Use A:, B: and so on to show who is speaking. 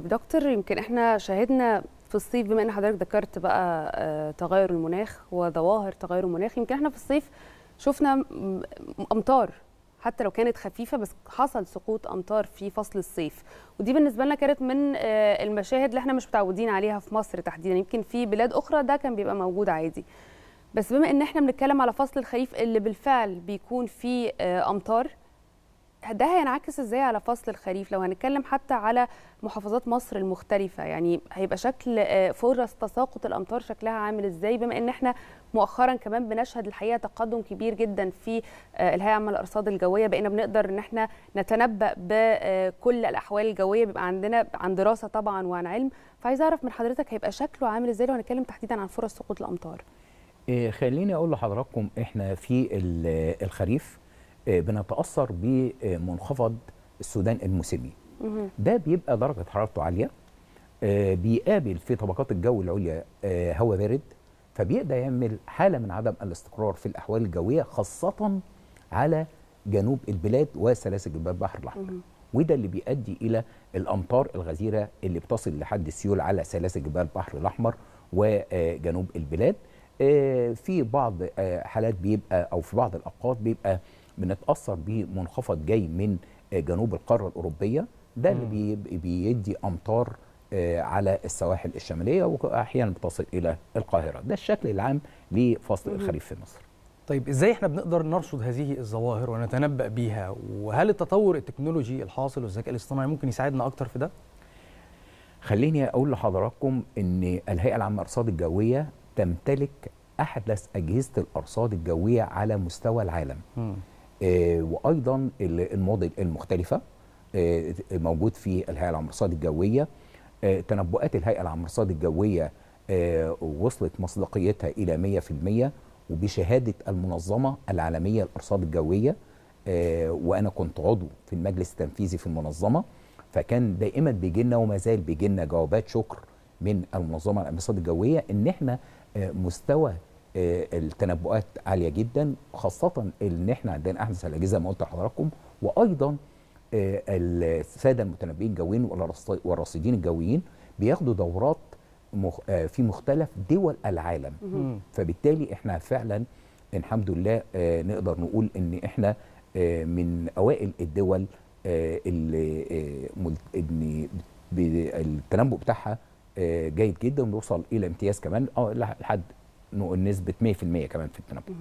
A: طيب دكتور يمكن احنا شاهدنا في الصيف بما ان حضرتك ذكرت بقى آه، تغير المناخ وظواهر تغير المناخ يمكن احنا في الصيف شفنا امطار حتى لو كانت خفيفه بس حصل سقوط امطار في فصل الصيف ودي بالنسبه لنا كانت من آه، المشاهد اللي احنا مش متعودين عليها في مصر تحديدا يمكن في بلاد اخرى ده كان بيبقى موجود عادي بس بما ان احنا بنتكلم على فصل الخريف اللي بالفعل بيكون فيه آه، امطار ده هينعكس ازاي على فصل الخريف لو هنتكلم حتى على محافظات مصر المختلفه يعني هيبقى شكل آه، فرص تساقط الامطار شكلها عامل ازاي بما ان احنا مؤخرا كمان بنشهد الحقيقه تقدم كبير جدا في آه، الهيئه العامه للارصاد الجويه بقينا بنقدر ان احنا نتنبا بكل آه، الاحوال الجويه بيبقى عندنا عن دراسه طبعا وعن علم فعايز اعرف من حضرتك هيبقى شكله عامل ازاي لو هنتكلم تحديدا عن فرص سقوط الامطار
B: خليني اقول لحضراتكم احنا في الخريف آه، بنتاثر بمنخفض السودان الموسمي ده بيبقى درجه حرارته عاليه آه، بيقابل في طبقات الجو العليا آه، هواء بارد فبيقدر يعمل حاله من عدم الاستقرار في الاحوال الجويه خاصه على جنوب البلاد وسلاسل جبال البحر الاحمر وده اللي بيؤدي الى الامطار الغزيره اللي بتصل لحد السيول على سلاسل جبال البحر الاحمر وجنوب البلاد في بعض حالات بيبقى او في بعض الاوقات بيبقى بنتاثر بمنخفض جاي من آه، جنوب القاره الاوروبيه ده اللي بيدي امطار آه، على السواحل الشماليه واحيانا بتصل الى القاهره ده الشكل العام لفصل الخريف في مصر
A: طيب ازاي احنا بنقدر نرصد هذه الظواهر ونتنبأ بيها وهل التطور التكنولوجي الحاصل والذكاء الاصطناعي ممكن يساعدنا اكتر في ده
B: خليني اقول لحضراتكم ان الهيئه العامه للارصاد الجويه تمتلك احدث اجهزه الارصاد الجويه على مستوى العالم م. آه، وايضا الموديل المختلفه آه، موجود في الهيئه العمرصاد الجويه آه، تنبؤات الهيئه العمرصاد الجويه وصلت مصداقيتها الى 100% وبشهاده المنظمه العالميه للارصاد الجويه وانا كنت عضو في المجلس التنفيذي في المنظمه فكان دائما بيجي لنا وما زال بيجي لنا جوابات شكر من المنظمه الارصاد الجويه ان احنا مستوى آه، التنبؤات عاليه جدا خاصه ان احنا عندنا احدث الاجهزه ما قلت لحضراتكم وايضا آه، الساده المتنبئين الجويين والرصيدين الجويين بياخدوا دورات آه، في مختلف دول العالم فبالتالي احنا فعلا الحمد لله نقدر نقول ان احنا من اوائل الدول اللي التنبؤ بتاعها جيد جدا ونوصل الى امتياز كمان لحد نسبه 100% كمان في التنبؤ